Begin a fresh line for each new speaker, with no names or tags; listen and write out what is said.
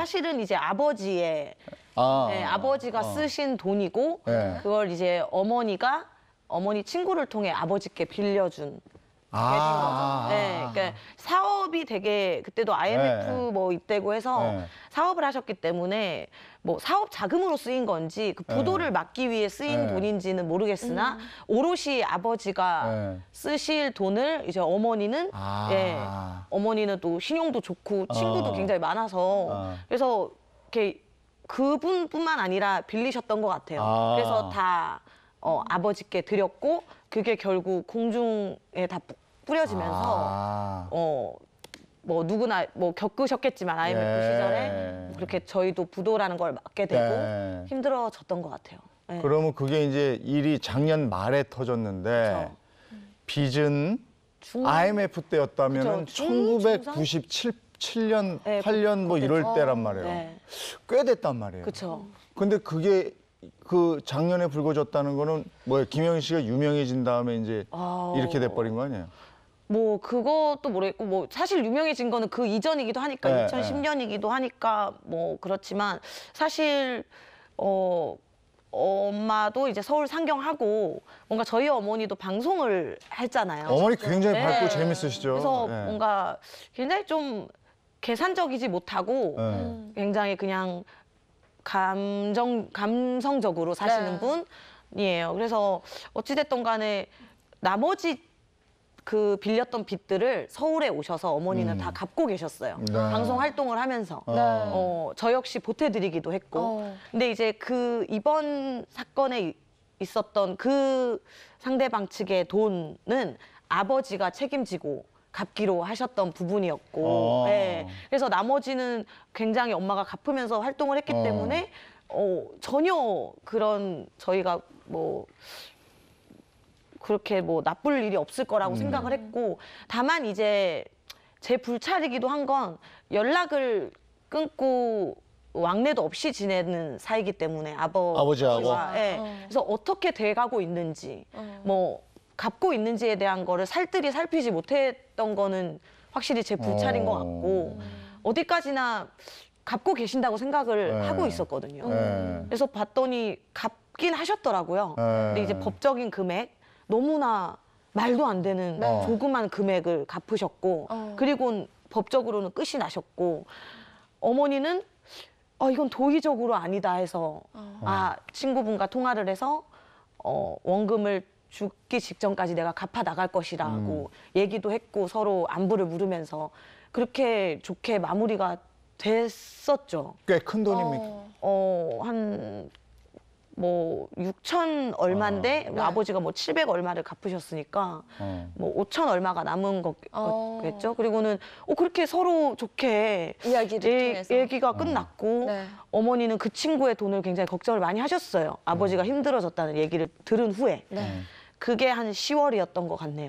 사실은 이제 아버지의 아. 네, 아버지가 어. 쓰신 돈이고 네. 그걸 이제 어머니가 어머니 친구를 통해 아버지께 빌려준 아, 아, 아, 아. 네, 그러니까 사업이 되게 그때도 IMF 네. 뭐 입대고 해서 네. 사업을 하셨기 때문에 뭐 사업 자금으로 쓰인 건지 그 부도를 네. 막기 위해 쓰인 네. 돈인지는 모르겠으나 음. 오롯이 아버지가 네. 쓰실 돈을 이제 어머니는 아. 예, 어머니는 또 신용도 좋고 친구도 어. 굉장히 많아서 어. 그래서 이렇게 그분뿐만 아니라 빌리셨던 것 같아요. 아. 그래서 다 어, 아버지께 드렸고 그게 결국 공중에 다 뿌- 려지면서 아. 어뭐 누구나 뭐 겪으셨겠지만 IMF 네. 예. 시절에 뭐 그렇게 저희도 부도라는 걸 맞게 되고 네. 힘들어졌던 것 같아요. 네. 그러면 그게 이제 일이 작년 말에 터졌는데 그쵸. 빚은 중- IMF 때였다면 그쵸. 중- 중상? 1997년, 네, 8년 뭐 이럴 때란 말이에요. 네, 꽤 됐단 말이에요. 그렇죠. 근데 그게 그 작년에 불거졌다는 거는 뭐야 김영희 씨가 유명해진 다음에 이제 아. 이렇게 돼버린 거 아니에요? 뭐 그것도 모르겠고 뭐 사실 유명해진 거는 그 이전이기도 하니까 네, 2010년이기도 하니까 뭐 그렇지만 사실 어 엄마도 이제 서울 상경하고 뭔가 저희 어머니도 방송을 했잖아요. 어머니 굉장히 네. 밝고 재밌으시죠. 그래서 네. 뭔가 굉장히 좀 계산적이지 못하고 네. 굉장히 그냥 감정 감성적으로 사시는 네. 분이에요. 그래서 어찌 됐던 간에 나머지 그 빌렸던 빚들을 서울에 오셔서 어머니는 음. 다 갚고 계셨어요. 네. 방송 활동을 하면서 어. 네. 어, 저 역시 보태드리기도 했고. 어. 근데 이제 그 이번 사건에 있었던 그 상대방 측의 돈은 아버지가 책임지고 갚기로 하셨던 부분이었고 어. 예. 그래서 나머지는 굉장히 엄마가 갚으면서 활동을 했기 어. 때문에 어, 전혀 그런 저희가 뭐 그렇게 뭐 나쁠 일이 없을 거라고 음. 생각을 했고 다만 이제 제 불찰이기도 한 건 연락을 끊고 왕래도 없이 지내는 사이기 때문에 아버지와 아버지하고? 예. 어. 그래서 어떻게 돼가고 있는지 어. 뭐 갚고 있는지에 대한 거를 살뜰히 살피지 못했던 거는 확실히 제 불찰인 것 같고 어. 어디까지나 갚고 계신다고 생각을 네. 하고 있었거든요. 네. 그래서 봤더니 갚긴 하셨더라고요. 네. 근데 이제 법적인 금액 너무나 말도 안 되는 네. 조그만 금액을 갚으셨고 어. 그리고 법적으로는 끝이 나셨고 어머니는 어 이건 도의적으로 아니다 해서 어. 아 친구분과 통화를 해서 어 원금을 죽기 직전까지 내가 갚아 나갈 것이라고 음. 얘기도 했고 서로 안부를 물으면서 그렇게 좋게 마무리가 됐었죠. 꽤 큰 돈입니다. 어, 어, 한, 뭐, 6천 얼마인데, 우리 아. 뭐 아버지가 뭐, 700 얼마를 갚으셨으니까, 어. 뭐, 5천 얼마가 남은 거겠죠. 어. 그리고는, 어, 그렇게 서로 좋게 이야기를 얘, 예, 통해서. 얘기가 어. 끝났고, 네. 어머니는 그 친구의 돈을 굉장히 걱정을 많이 하셨어요. 아버지가 음. 힘들어졌다는 얘기를 들은 후에. 네. 네. 그게 한 10월이었던 것 같네요.